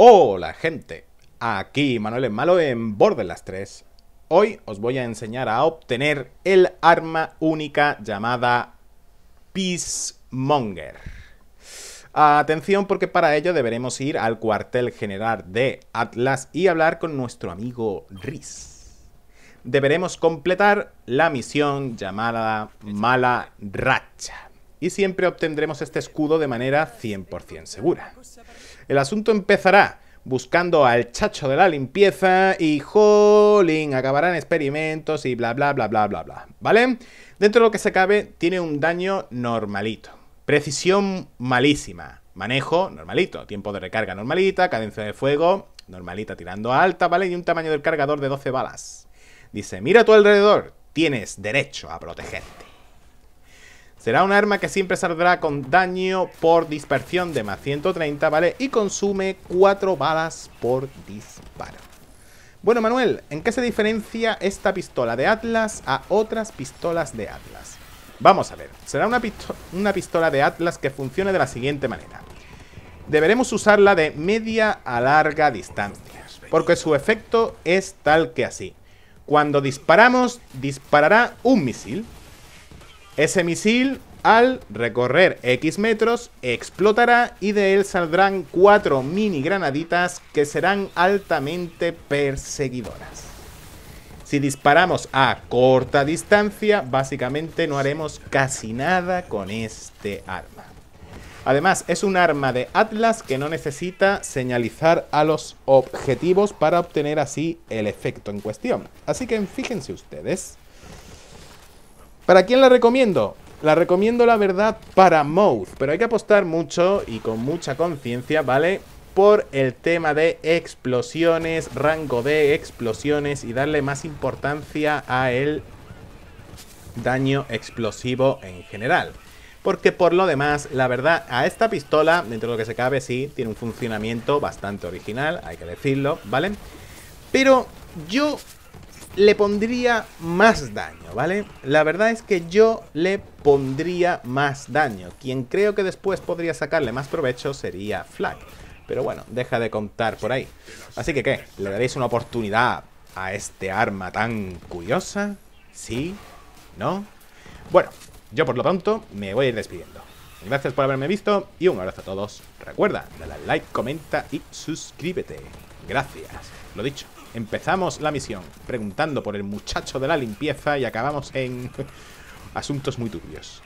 Hola gente, aquí Manuel en Malo en Borderlands 3. Hoy os voy a enseñar a obtener el arma única llamada Peacemonger. Atención porque para ello deberemos ir al cuartel general de Atlas y hablar con nuestro amigo Riz. Deberemos completar la misión llamada Mala Racha y siempre obtendremos este escudo de manera 100% segura. El asunto empezará buscando al chacho de la limpieza y jolín, acabarán experimentos y bla bla bla bla bla bla, ¿vale? Dentro de lo que se cabe, tiene un daño normalito, precisión malísima, manejo normalito, tiempo de recarga normalita, cadencia de fuego normalita tirando alta, ¿vale? Y un tamaño del cargador de 12 balas. Dice, mira a tu alrededor, tienes derecho a protegerte. Será un arma que siempre saldrá con daño por dispersión de más 130, ¿vale? Y consume 4 balas por disparo. Bueno, Manuel, ¿en qué se diferencia esta pistola de Atlas a otras pistolas de Atlas? Vamos a ver, será una, una pistola de Atlas que funcione de la siguiente manera. Deberemos usarla de media a larga distancia, porque su efecto es tal que así. Cuando disparamos, disparará un misil, ese misil, al recorrer X metros, explotará y de él saldrán cuatro mini granaditas que serán altamente perseguidoras. Si disparamos a corta distancia, básicamente no haremos casi nada con este arma. Además, es un arma de Atlas que no necesita señalizar a los objetivos para obtener así el efecto en cuestión. Así que fíjense ustedes. ¿Para quién la recomiendo? La recomiendo, la verdad, para Mouth, pero hay que apostar mucho y con mucha conciencia, ¿vale? Por el tema de explosiones, rango de explosiones y darle más importancia a el daño explosivo en general. Porque por lo demás, la verdad, a esta pistola, dentro de lo que se cabe, sí, tiene un funcionamiento bastante original, hay que decirlo, ¿vale? Pero yo le pondría más daño, ¿vale? La verdad es que yo le pondría más daño. Quien creo que después podría sacarle más provecho sería Flack, Pero bueno, deja de contar por ahí. Así que, ¿qué? ¿Le daréis una oportunidad a este arma tan curiosa? ¿Sí? ¿No? Bueno, yo por lo pronto me voy a ir despidiendo. Gracias por haberme visto y un abrazo a todos. Recuerda, dale like, comenta y suscríbete. Gracias. Lo dicho. Empezamos la misión preguntando por el muchacho de la limpieza y acabamos en asuntos muy turbios.